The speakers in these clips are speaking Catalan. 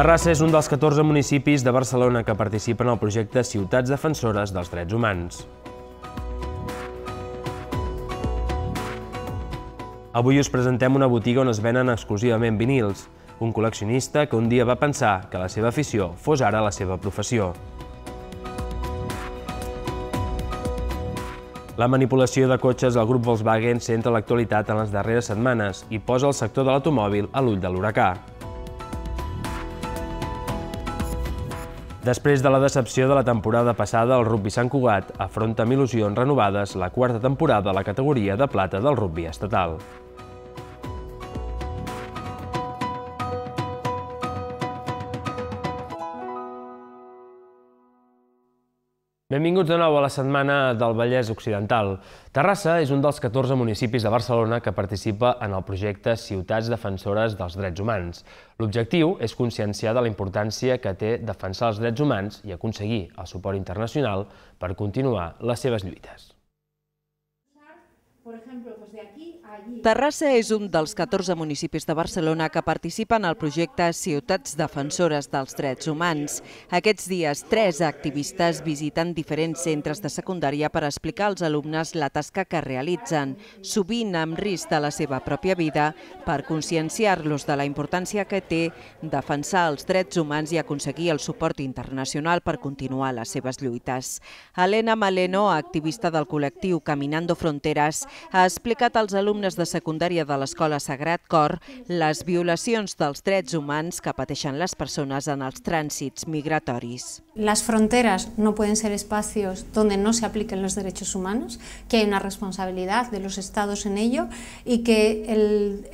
Terrassa és un dels 14 municipis de Barcelona que participen al projecte Ciutats Defensores dels Drets Humans. Avui us presentem una botiga on es venen exclusivament vinils, un col·leccionista que un dia va pensar que la seva afició fos ara la seva professió. La manipulació de cotxes del grup Volkswagen centra l'actualitat en les darreres setmanes i posa el sector de l'automòbil a l'ull de l'huracà. Després de la decepció de la temporada passada, el rugby Sant Cugat afronta amb il·lusions renovades la quarta temporada a la categoria de plata del rugby estatal. Benvinguts de nou a la Setmana del Vallès Occidental. Terrassa és un dels 14 municipis de Barcelona que participa en el projecte Ciutats Defensores dels Drets Humans. L'objectiu és conscienciar de la importància que té defensar els drets humans i aconseguir el suport internacional per continuar les seves lluites. Terrassa és un dels 14 municipis de Barcelona que participen al projecte Ciutats Defensores dels Drets Humans. Aquests dies, tres activistes visiten diferents centres de secundària per explicar als alumnes la tasca que realitzen, sovint amb risc de la seva pròpia vida, per conscienciar-los de la importància que té defensar els drets humans i aconseguir el suport internacional per continuar les seves lluites. Helena Maleno, activista del col·lectiu Caminando Fronteras, ha explicado a los alumnos de secundaria de la Escuela Sagrat Cor violaciones de los derechos humanos que pateixen las personas en los tránsitos migratorios. Las fronteras no pueden ser espacios donde no se apliquen los derechos humanos, que hay una responsabilidad de los estados en ello y que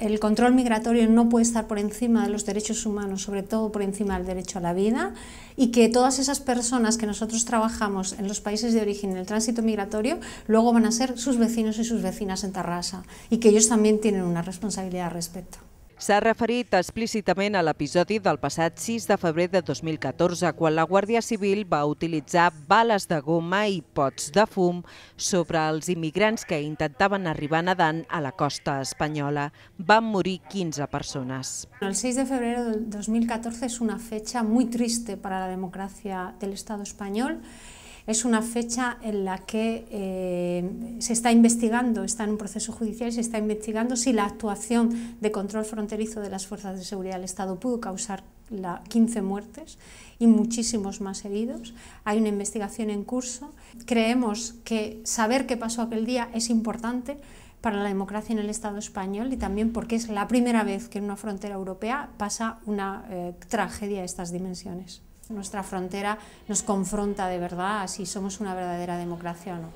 el, control migratorio no puede estar por encima de los derechos humanos, sobre todo por encima del derecho a la vida y que todas esas personas que nosotros trabajamos en los países de origen el tránsito migratorio luego van a ser sus vecinos y sus vecinas vecinas en Terrassa y que ellos también tienen una responsabilidad al respecto. S'ha referit explícitament a l'episodi del passat 6 de febrer de 2014, quan la Guàrdia Civil va utilitzar bales de goma i pots de fum sobre els immigrants que intentaven arribar nedant a la costa espanyola. Van morir 15 persones. El 6 de febrer de 2014 és una fecha trista triste a la democràcia del l'estat espanyol, es una fecha en la que eh, se está investigando, está en un proceso judicial y se está investigando si la actuación de control fronterizo de las fuerzas de seguridad del Estado pudo causar las 15 muertes y muchísimos más heridos. Hay una investigación en curso. Creemos que saber qué pasó aquel día es importante para la democracia en el Estado español y también porque es la primera vez que en una frontera europea pasa una eh, tragedia de estas dimensiones. Nuestra frontera nos confronta de verdad si somos una verdadera democracia o no.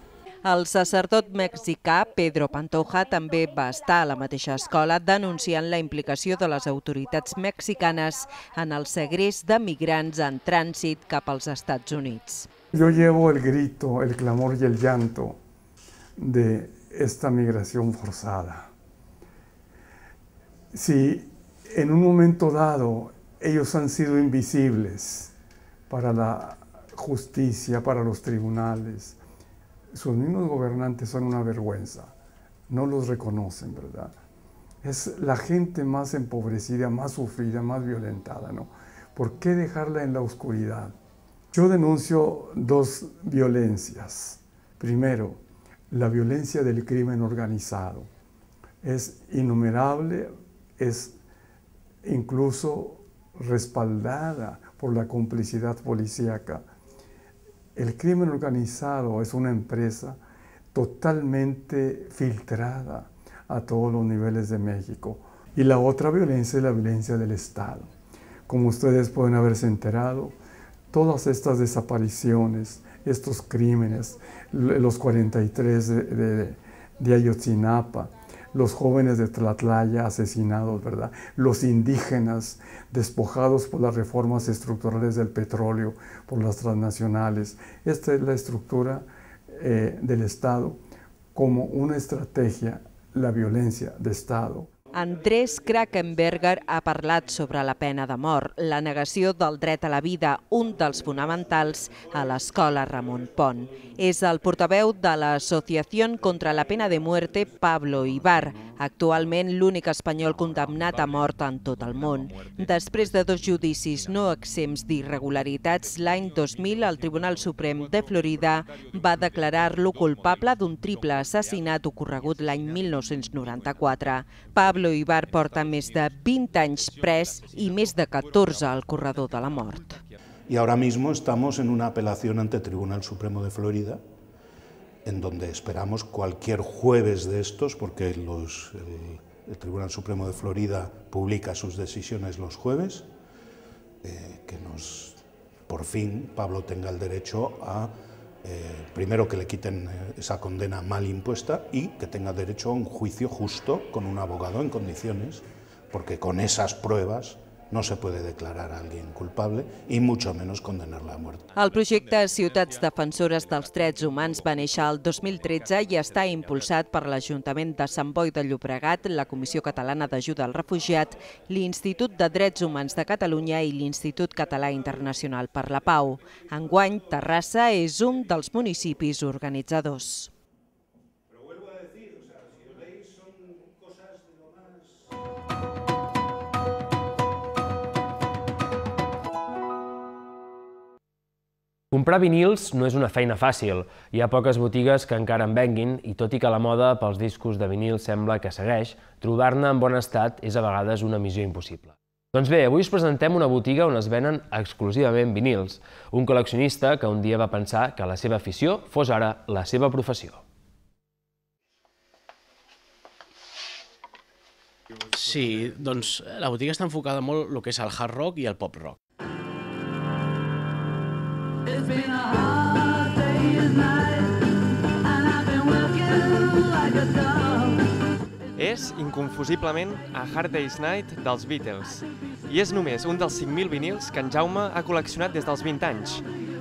El sacerdot mexicà Pedro Pantoja també va estar a la mateixa escola denunciant la implicació de les autoritats mexicanes en el segrés de migrants en trànsit cap als Estats Units. Yo llevo el grito, el clamor y el llanto de esta migración forzada. Si en un momento dado ellos han sido invisibles, para la justicia, para los tribunales. Sus mismos gobernantes son una vergüenza, no los reconocen, ¿verdad? Es la gente más empobrecida, más sufrida, más violentada, ¿no? ¿Por qué dejarla en la oscuridad? Yo denuncio dos violencias. Primero, la violencia del crimen organizado. Es innumerable, es incluso respaldada por la complicidad policíaca. El crimen organizado es una empresa totalmente filtrada a todos los niveles de México. Y la otra violencia es la violencia del Estado. Como ustedes pueden haberse enterado, todas estas desapariciones, estos crímenes, los 43 de, de, de Ayotzinapa, los jóvenes de Tlatlaya asesinados, ¿verdad? Los indígenas despojados por las reformas estructurales del petróleo, por las transnacionales. Esta es la estructura eh, del Estado como una estrategia, la violencia de Estado. Andrés Krakenberger ha parlat sobre la pena de mort, la negació del dret a la vida, un dels fonamentals a l'escola Ramon Pont. És el portaveu de l'Associació contra la Pena de Muerte, Pablo Ibar, actualment l'únic espanyol condemnat a mort en tot el món. Després de dos judicis no exempts d'irregularitats, l'any 2000 el Tribunal Suprem de Florida va declarar-lo culpable d'un triple assassinat ocorregut l'any 1994. Pablo Ibar porta més de 20 anys pres i més de 14 al corredor de la mort. Y ahora mismo estamos en una apelación ante el Tribunal Supremo de Florida en donde esperamos cualquier jueves de estos, porque los, el, Tribunal Supremo de Florida publica sus decisiones los jueves, eh, que nos, por fin Pablo tenga el derecho a, eh, primero, que le quiten eh, esa condena mal impuesta y que tenga derecho a un juicio justo con un abogado en condiciones, porque con esas pruebas no se puede declarar a alguien culpable y mucho menos condenarla a muerte. El projecte Ciutats Defensores dels Drets Humans va néixer el 2013 i està impulsat per l'Ajuntament de Sant Boi de Llobregat, la Comissió Catalana d'Ajuda al Refugiat, l'Institut de Drets Humans de Catalunya i l'Institut Català Internacional per la Pau. Enguany, Terrassa és un dels municipis organitzadors. Comprar vinils no és una feina fàcil. Hi ha poques botigues que encara en venguin i tot i que la moda pels discos de vinil sembla que segueix, trobar-ne en bon estat és a vegades una missió impossible. Doncs bé, avui us presentem una botiga on es venen exclusivament vinils. Un col·leccionista que un dia va pensar que la seva afició fos ara la seva professió. Sí, doncs eh, la botiga està enfocada molt el que és el hard rock i el pop rock. és inconfusiblement a Hard Day's Night dels Beatles. I és només un dels 5.000 vinils que en Jaume ha col·leccionat des dels 20 anys.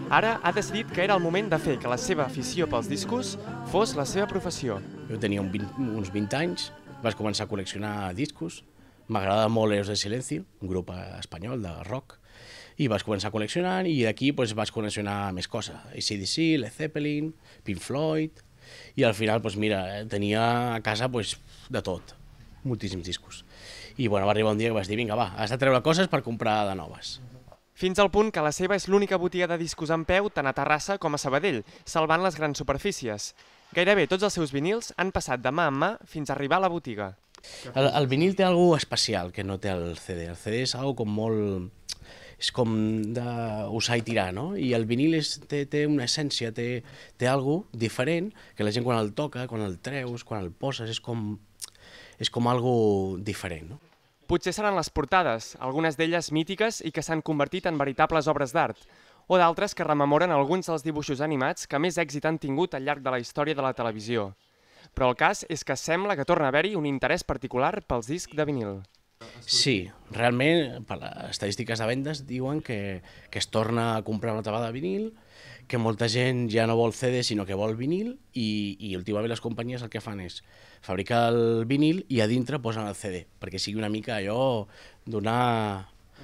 Ara ha decidit que era el moment de fer que la seva afició pels discos fos la seva professió. Jo tenia un 20, uns 20 anys, vaig començar a col·leccionar discos, m'agradava molt Eros de Silenci, un grup espanyol de rock, i vas començar col·leccionant i d'aquí pues, vas col·leccionar més coses, ACDC, Led Zeppelin, Pink Floyd, i al final, doncs mira, eh, tenia a casa doncs, de tot, moltíssims discos. I bueno, va arribar un dia que vaig dir, vinga, va, has de treure coses per comprar de noves. Fins al punt que la seva és l'única botiga de discos en peu tant a Terrassa com a Sabadell, salvant les grans superfícies. Gairebé tots els seus vinils han passat de mà en mà fins a arribar a la botiga. El, el vinil té alguna especial que no té el CD. El CD és algo com molt és com d'usar i tirar, no? I el vinil és, té, té una essència, té, té algo diferent, que la gent quan el toca, quan el treus, quan el poses, és com, és com algo diferent, no? Potser seran les portades, algunes d'elles mítiques i que s'han convertit en veritables obres d'art, o d'altres que rememoren alguns dels dibuixos animats que més èxit han tingut al llarg de la història de la televisió. Però el cas és que sembla que torna a haver-hi un interès particular pels discs de vinil. Sí, realment, per les estadístiques de vendes diuen que, que es torna a comprar una tabada de vinil, que molta gent ja no vol CD sinó que vol vinil i, i últimament les companyies el que fan és fabricar el vinil i a dintre posen el CD, perquè sigui una mica allò donar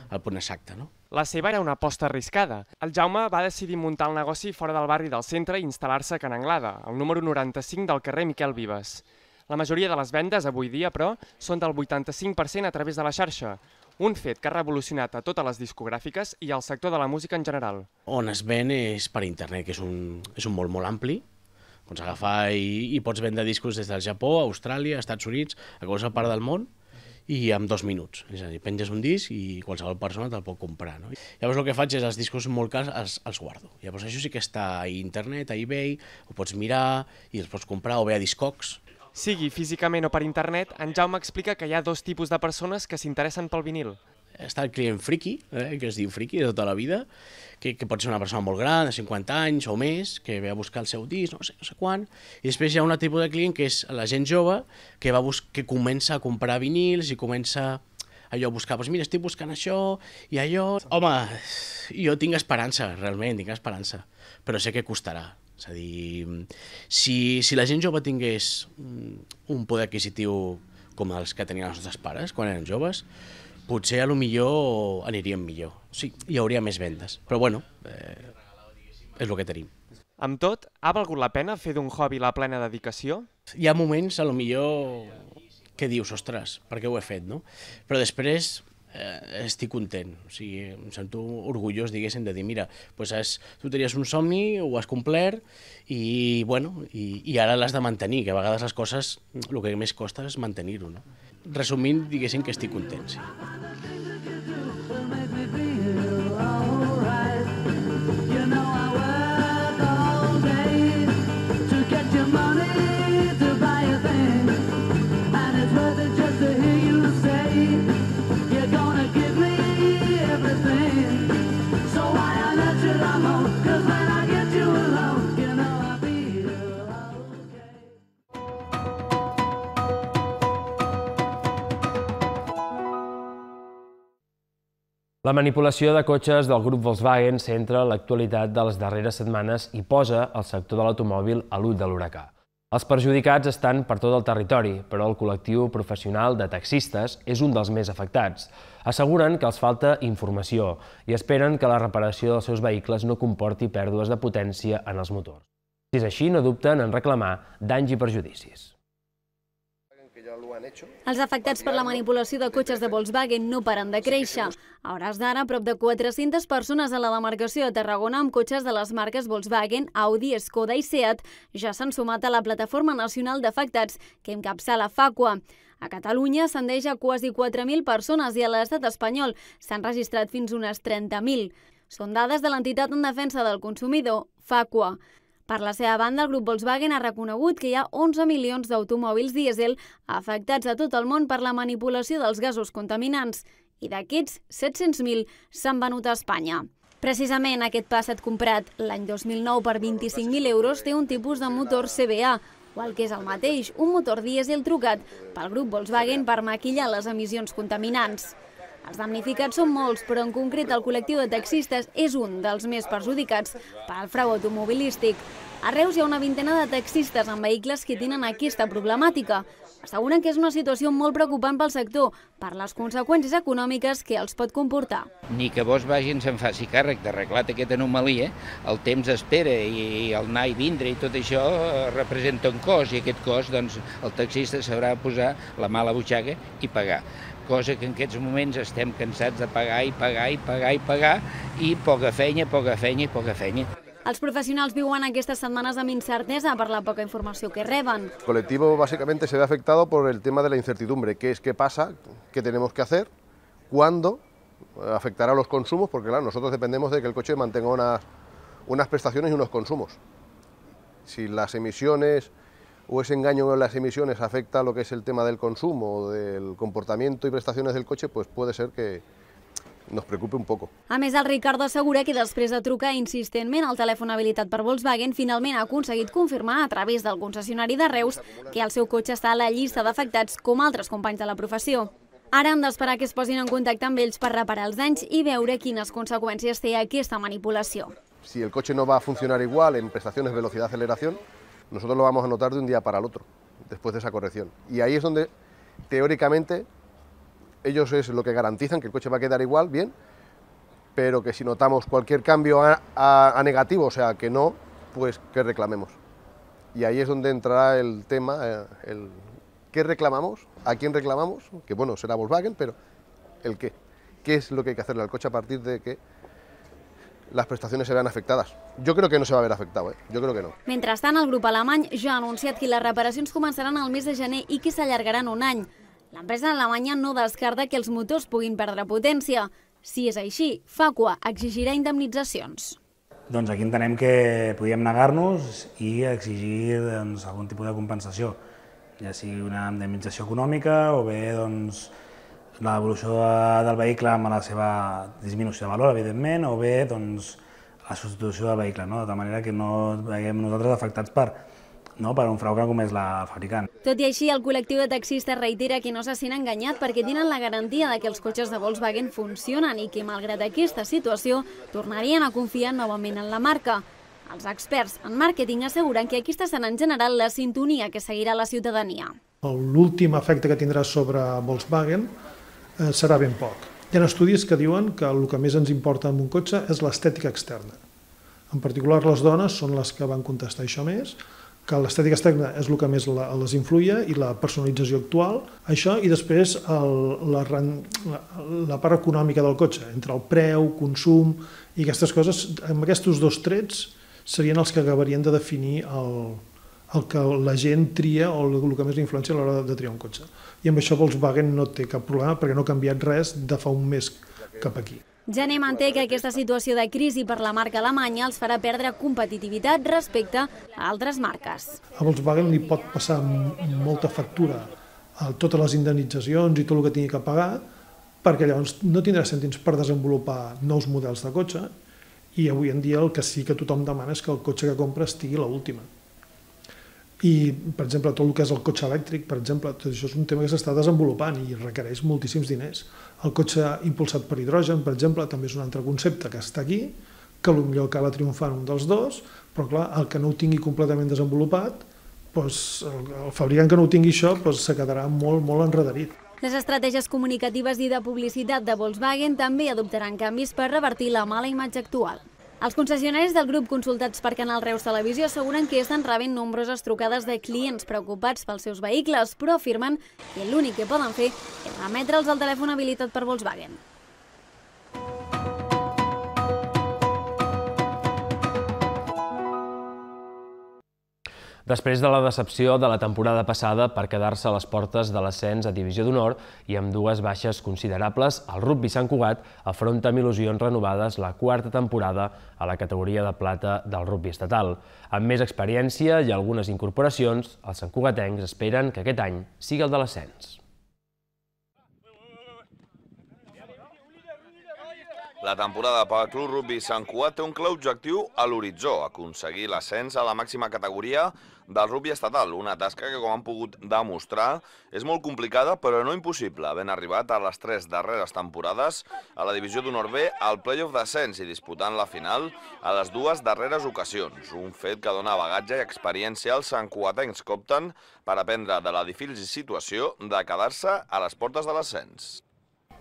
el punt exacte, no? La seva era una aposta arriscada. El Jaume va decidir muntar el negoci fora del barri del centre i instal·lar-se a Can Anglada, al número 95 del carrer Miquel Vives. La majoria de les vendes avui dia, però, són del 85% a través de la xarxa, un fet que ha revolucionat a totes les discogràfiques i al sector de la música en general. On es ven és per internet, que és un, és un molt molt ampli, pots agafar i, i pots vendre discos des del Japó, Austràlia, Estats Units, a qualsevol part del món, i en dos minuts. És a dir, penges un disc i qualsevol persona te'l pot comprar. No? Llavors el que faig és els discos molt cars els, els guardo. Llavors això sí que està a internet, a eBay, ho pots mirar i els pots comprar o bé a Discogs, sigui físicament o per internet, en Jaume explica que hi ha dos tipus de persones que s'interessen pel vinil està el client friki, eh, que es diu friki de tota la vida, que, que pot ser una persona molt gran, de 50 anys o més, que ve a buscar el seu disc, no sé, no sé quan, i després hi ha un altre tipus de client que és la gent jove, que, va bus que comença a comprar vinils i comença allò a buscar, doncs mira, estic buscant això i allò... Home, jo tinc esperança, realment, tinc esperança, però sé que costarà, és a dir, si, si la gent jove tingués mm, un poder adquisitiu com els que tenien els nostres pares quan eren joves, potser a lo millor aniríem millor. O sigui, hi hauria més vendes. Però bueno, eh, és el que tenim. Amb tot, ha valgut la pena fer d'un hobby la plena dedicació? Hi ha moments, a lo millor, que dius, ostres, per què ho he fet, no? Però després eh, estic content, o sigui, em sento orgullós, diguéssim, de dir, mira, pues has, tu tenies un somni, ho has complert, i, bueno, i, i ara l'has de mantenir, que a vegades les coses, el que més costa és mantenir-ho, no? Resumint, diguéssim que estic content, sí. La manipulació de cotxes del grup Volkswagen centra l'actualitat de les darreres setmanes i posa el sector de l'automòbil a l'ull de l'huracà. Els perjudicats estan per tot el territori, però el col·lectiu professional de taxistes és un dels més afectats. Asseguren que els falta informació i esperen que la reparació dels seus vehicles no comporti pèrdues de potència en els motors. Si és així, no dubten en reclamar danys i perjudicis. Els afectats per la manipulació de cotxes de Volkswagen no paren de créixer. A hores d'ara, prop de 400 persones a la demarcació de Tarragona amb cotxes de les marques Volkswagen, Audi, Skoda i Seat ja s'han sumat a la Plataforma Nacional d'Afectats que encapçala FACUA. A Catalunya s'endeja quasi 4.000 persones i a l'estat espanyol s'han registrat fins unes 30.000. Són dades de l'entitat en defensa del consumidor, FACUA. Per la seva banda, el grup Volkswagen ha reconegut que hi ha 11 milions d'automòbils dièsel afectats a tot el món per la manipulació dels gasos contaminants i d'aquests 700.000 s'han venut a Espanya. Precisament aquest Passat comprat l'any 2009 per 25.000 euros té un tipus de motor CBA, o el que és el mateix, un motor dièsel trucat pel grup Volkswagen per maquillar les emissions contaminants. Els damnificats són molts, però en concret el col·lectiu de taxistes és un dels més perjudicats pel frau automobilístic. A Reus hi ha una vintena de taxistes amb vehicles que tenen aquesta problemàtica. Asseguren que és una situació molt preocupant pel sector, per les conseqüències econòmiques que els pot comportar. Ni que vos vagin se'n faci càrrec d'arreglar aquesta anomalia, el temps espera i el anar i vindre i tot això eh, representa un cost i aquest cost doncs, el taxista s'haurà de posar la mà a la butxaca i pagar cosa que en aquests moments estem cansats de pagar i pagar i pagar i pagar i poca feina, poca feina i poca feina. Els professionals viuen aquestes setmanes amb incertesa per la poca informació que reben. El colectivo básicamente se ve afectado por el tema de la incertidumbre, qué es qué pasa, qué tenemos que hacer, cuándo afectará els los consumos, porque claro, nosotros dependemos de que el coche mantenga unas, unas prestaciones y unos consumos. Si las emisiones o ese engaño en las emisiones afecta a lo que es el tema del consumo, del comportamiento y prestaciones del coche, pues puede ser que, nos preocupe un poco. A més, el Ricardo assegura que després de trucar insistentment al telèfon habilitat per Volkswagen, finalment ha aconseguit confirmar a través del concessionari de Reus que el seu cotxe està a la llista d'afectats com altres companys de la professió. Ara hem d'esperar que es posin en contacte amb ells per reparar els danys i veure quines conseqüències té aquesta manipulació. Si el cotxe no va a funcionar igual en prestacions, velocitat aceleración, nosotros lo vamos a notar de un día para el otro, después de esa corrección. Y ahí es donde, teóricamente, ellos es lo que garantizan que el coche va a quedar igual, bien, pero que si notamos cualquier cambio a, negativo, o sea, que no, pues que reclamemos. Y ahí es donde entrará el tema, eh, el qué reclamamos, a quién reclamamos, que bueno, será Volkswagen, pero el qué. ¿Qué es lo que hay que hacerle al coche a partir de que las prestaciones se vean afectadas. Jo crec que no se va haver afectat, eh? jo crec que no. Mentrestant, el grup alemany ja ha anunciat que les reparacions començaran el mes de gener i que s'allargaran un any. L'empresa alemanya no descarta que els motors puguin perdre potència. Si és així, Facua exigirà indemnitzacions. Doncs aquí entenem que podíem negar-nos i exigir doncs, algun tipus de compensació, ja sigui una indemnització econòmica o bé doncs, l'evolució del vehicle amb la seva disminució de valor, evidentment, o bé doncs, la substitució del vehicle, no? de tal manera que no veiem nosaltres afectats per, no, per un frau que comés la fabricant. Tot i així, el col·lectiu de taxistes reitera que no se sent enganyat perquè tenen la garantia de que els cotxes de Volkswagen funcionen i que, malgrat aquesta situació, tornarien a confiar novament en la marca. Els experts en màrqueting asseguren que aquesta serà en general la sintonia que seguirà la ciutadania. L'últim efecte que tindrà sobre Volkswagen Eh, serà ben poc. Hi ha estudis que diuen que el que més ens importa en un cotxe és l'estètica externa. En particular, les dones són les que van contestar això més, que l'estètica externa és el que més les influïa i la personalització actual, això, i després el, la, la, la part econòmica del cotxe, entre el preu, consum i aquestes coses, amb aquests dos trets serien els que acabarien de definir el, el que la gent tria o el que més influència a l'hora de triar un cotxe. I amb això Volkswagen no té cap problema perquè no ha canviat res de fa un mes cap aquí. Jané manté que aquesta situació de crisi per la marca alemanya els farà perdre competitivitat respecte a altres marques. A Volkswagen li pot passar molta factura a totes les indemnitzacions i tot el que tingui que pagar, perquè llavors no tindrà sentits per desenvolupar nous models de cotxe i avui en dia el que sí que tothom demana és que el cotxe que compra estigui l'última i, per exemple, tot el que és el cotxe elèctric, per exemple, tot això és un tema que s'està desenvolupant i requereix moltíssims diners. El cotxe impulsat per hidrogen, per exemple, també és un altre concepte que està aquí, que potser acaba triomfant un dels dos, però clar, el que no ho tingui completament desenvolupat, doncs, el fabricant que no ho tingui això doncs, se quedarà molt, molt enredarit. Les estratègies comunicatives i de publicitat de Volkswagen també adoptaran canvis per revertir la mala imatge actual. Els concessionaris del grup consultats per Canal Reus Televisió asseguren que estan rebent nombroses trucades de clients preocupats pels seus vehicles, però afirmen que l'únic que poden fer és remetre'ls al telèfon habilitat per Volkswagen. Després de la decepció de la temporada passada per quedar-se a les portes de l'ascens a Divisió d'Honor i amb dues baixes considerables, el rugby Sant Cugat afronta amb il·lusions renovades la quarta temporada a la categoria de plata del rugby estatal. Amb més experiència i algunes incorporacions, els santcugatencs esperen que aquest any sigui el de l'ascens. La temporada per al Club Rugby Sant Cugat té un clar objectiu a l'horitzó, aconseguir l'ascens a la màxima categoria del rugby estatal, una tasca que, com han pogut demostrar, és molt complicada però no impossible, havent arribat a les tres darreres temporades a la divisió d'honor B al playoff d'ascens i disputant la final a les dues darreres ocasions, un fet que dona bagatge i experiència als santcuatencs Copten per aprendre de la difícil situació de quedar-se a les portes de l'ascens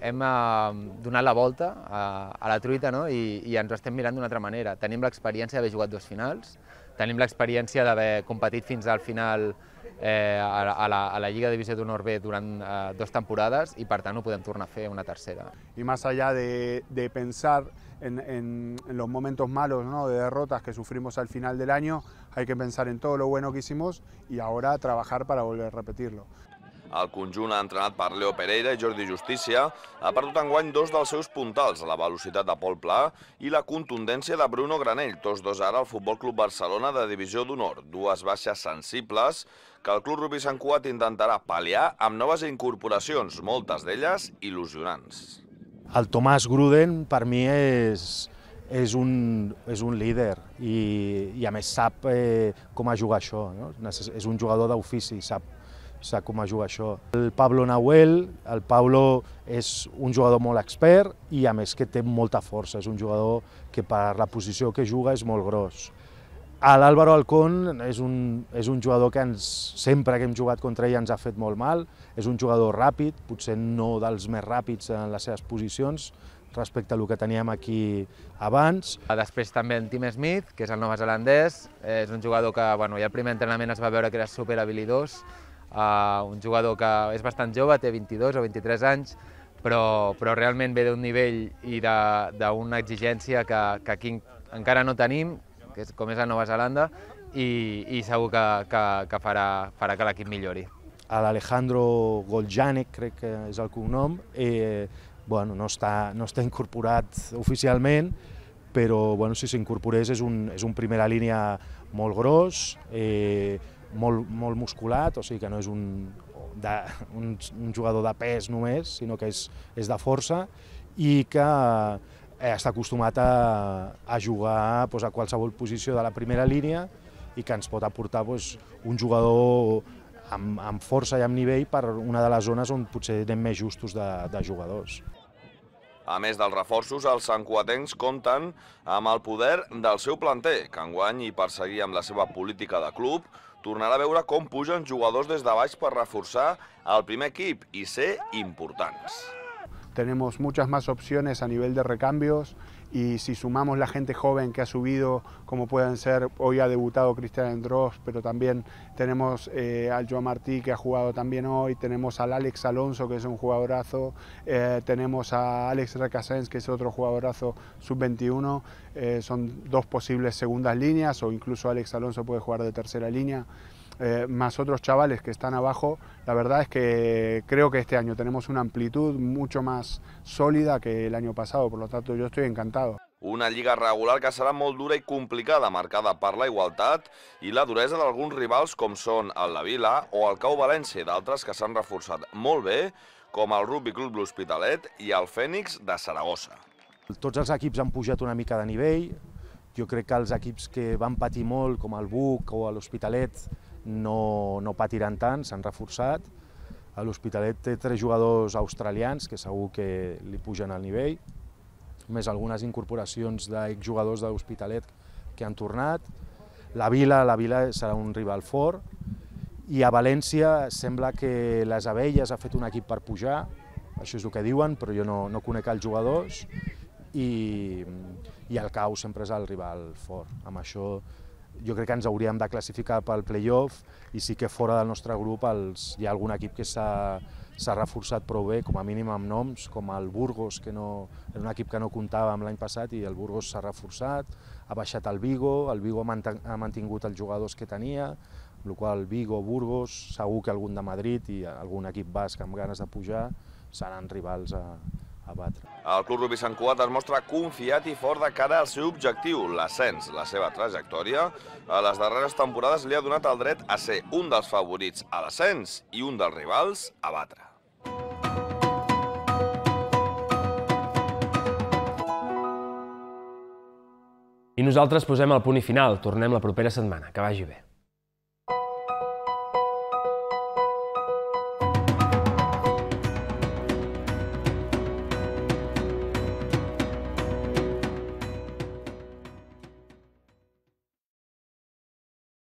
hem eh, donat la volta a, eh, a la truita no? I, i ens estem mirant d'una altra manera. Tenim l'experiència d'haver jugat dos finals, experiencia l'experiència haber competit fins al final eh, a, la, Liga de Lliga de d'Honor B eh, dos temporadas y, per tant ho podem a fer una tercera. Y más allá de, pensar en, los momentos malos, de derrotas que sufrimos al final del año, hay que pensar en todo lo bueno que hicimos y ahora trabajar para volver a repetirlo. El conjunt entrenat per Leo Pereira i Jordi Justícia ha perdut en guany dos dels seus puntals, la velocitat de Pol Pla i la contundència de Bruno Granell, tots dos ara al Futbol Club Barcelona de Divisió d'Honor. Dues baixes sensibles que el Club Rubí Sant Cuat intentarà pal·liar amb noves incorporacions, moltes d'elles il·lusionants. El Tomàs Gruden per mi és, és un, és un líder i, i a més sap eh, com a jugar això. No? És un jugador d'ofici, sap sap com a jugar això. El Pablo Nahuel, el Pablo és un jugador molt expert i a més que té molta força, és un jugador que per la posició que juga és molt gros. L'Àlvaro Alcón és un, és un jugador que ens, sempre que hem jugat contra ell ens ha fet molt mal, és un jugador ràpid, potser no dels més ràpids en les seves posicions, respecte a lo que teníem aquí abans. Després també en Tim Smith, que és el nou zelandès, eh, és un jugador que bueno, ja el primer entrenament es va veure que era superhabilidós, uh, un jugador que és bastant jove, té 22 o 23 anys, però, però realment ve d'un nivell i d'una exigència que, que aquí encara no tenim, que és, com és a Nova Zelanda, i, i segur que, que, que farà, farà que l'equip millori. L'Alejandro Goljanek, crec que és el cognom, eh, bueno, no, està, no està incorporat oficialment, però bueno, si s'incorporés és, un, és un primera línia molt gros, eh, molt, molt musculat, o sigui que no és un, de, un, un jugador de pes només, sinó que és, és de força i que eh, està acostumat a, a jugar pues, doncs, a qualsevol posició de la primera línia i que ens pot aportar pues, doncs, un jugador amb, amb força i amb nivell per una de les zones on potser anem més justos de, de jugadors. A més dels reforços, els santcuatencs compten amb el poder del seu planter, que enguany i perseguir amb la seva política de club, tornarà a veure com pugen jugadors des de baix per reforçar el primer equip i ser importants. Tenemos muchas más opciones a nivel de recambios, y si sumamos la gente joven que ha subido, como pueden ser, hoy ha debutado Cristian Endros, pero también tenemos eh, al Joan Martí que ha jugado también hoy, tenemos al Alex Alonso que es un jugadorazo, eh, tenemos a Alex Recasens que es otro jugadorazo sub-21, eh, son dos posibles segundas líneas o incluso Alex Alonso puede jugar de tercera línea. eh, más otros chavales que están abajo, la verdad es que creo que este año tenemos una amplitud mucho más sólida que el año pasado, por lo tanto yo estoy encantado. Una lliga regular que serà molt dura i complicada, marcada per la igualtat i la duresa d'alguns rivals com són el La Vila o el Cau València i d'altres que s'han reforçat molt bé, com el Rugby Club l'Hospitalet i el Fènix de Saragossa. Tots els equips han pujat una mica de nivell. Jo crec que els equips que van patir molt, com el Buc o l'Hospitalet, no, no patiran tant, s'han reforçat. L'Hospitalet té tres jugadors australians que segur que li pugen al nivell, més algunes incorporacions d'exjugadors de l'Hospitalet que han tornat. La Vila, la Vila serà un rival fort, i a València sembla que les abelles ha fet un equip per pujar, això és el que diuen, però jo no, no conec els jugadors, i, i el cau sempre és el rival fort. Amb això jo crec que ens hauríem de classificar pel playoff i sí que fora del nostre grup els, hi ha algun equip que s'ha reforçat prou bé, com a mínim amb noms, com el Burgos, que no, era un equip que no amb l'any passat i el Burgos s'ha reforçat, ha baixat el Vigo, el Vigo ha mantingut els jugadors que tenia, amb la qual Vigo, Burgos, segur que algun de Madrid i algun equip basc amb ganes de pujar seran rivals a, abatre. El Club Rubí Sant Cugat es mostra confiat i fort de cara al seu objectiu, l'ascens. La seva trajectòria a les darreres temporades li ha donat el dret a ser un dels favorits a l'ascens i un dels rivals a batre. I nosaltres posem el punt i final. Tornem la propera setmana. Que vagi bé.